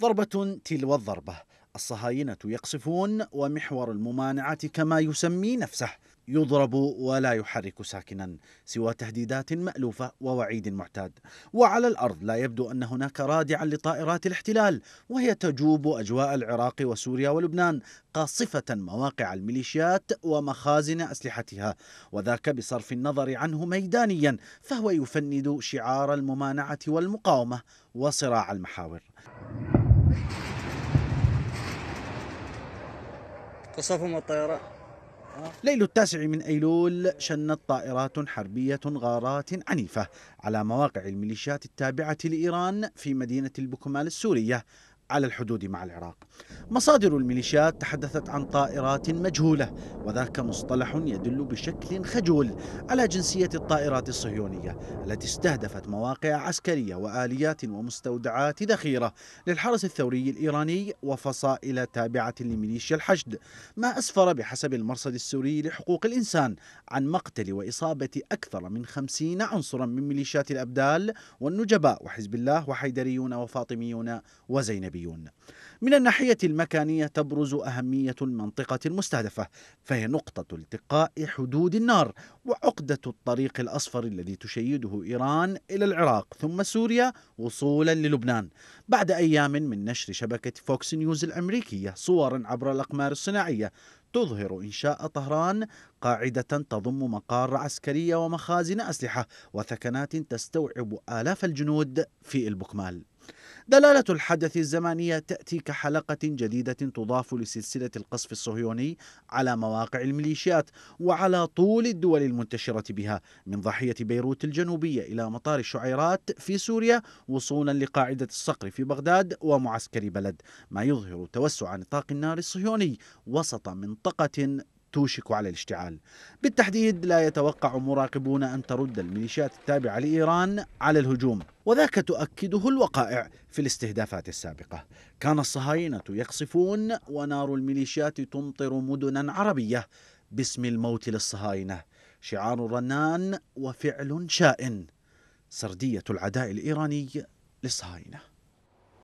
ضربة تلو الضربة الصهاينة يقصفون ومحور الممانعة كما يسمي نفسه يضرب ولا يحرك ساكنا سوى تهديدات مألوفة ووعيد معتاد وعلى الأرض لا يبدو أن هناك رادعا لطائرات الاحتلال وهي تجوب أجواء العراق وسوريا ولبنان قاصفة مواقع الميليشيات ومخازن أسلحتها وذاك بصرف النظر عنه ميدانيا فهو يفند شعار الممانعة والمقاومة وصراع المحاور قصفهم الطيران ليل التاسع من أيلول شنت طائرات حربية غارات عنيفة على مواقع الميليشيات التابعة لإيران في مدينة البكمال السورية على الحدود مع العراق مصادر الميليشيات تحدثت عن طائرات مجهولة وذاك مصطلح يدل بشكل خجول على جنسية الطائرات الصهيونية التي استهدفت مواقع عسكرية وآليات ومستودعات ذخيرة للحرس الثوري الإيراني وفصائل تابعة لميليشيا الحشد ما أسفر بحسب المرصد السوري لحقوق الإنسان عن مقتل وإصابة أكثر من خمسين عنصرا من ميليشيات الأبدال والنجباء وحزب الله وحيدريون وفاطميون وزينبيون من الناحية الم المكانية تبرز أهمية المنطقة المستهدفة فهي نقطة التقاء حدود النار وعقدة الطريق الأصفر الذي تشيده إيران إلى العراق ثم سوريا وصولا للبنان بعد أيام من نشر شبكة فوكس نيوز الأمريكية صورا عبر الأقمار الصناعية تظهر إنشاء طهران قاعدة تضم مقار عسكرية ومخازن أسلحة وثكنات تستوعب آلاف الجنود في البكمال دلالة الحدث الزمانية تأتي كحلقة جديدة تضاف لسلسلة القصف الصهيوني على مواقع الميليشيات وعلى طول الدول المنتشرة بها من ضاحية بيروت الجنوبية إلى مطار الشعيرات في سوريا وصولا لقاعدة الصقر في بغداد ومعسكر بلد ما يظهر توسع نطاق النار الصهيوني وسط منطقة توشك على الاشتعال بالتحديد لا يتوقع مراقبون أن ترد الميليشيات التابعة لإيران على الهجوم وذاك تؤكده الوقائع في الاستهدافات السابقة كان الصهاينة يقصفون ونار الميليشيات تمطر مدنا عربية باسم الموت للصهاينة شعار رنان وفعل شائن سردية العداء الإيراني للصهاينة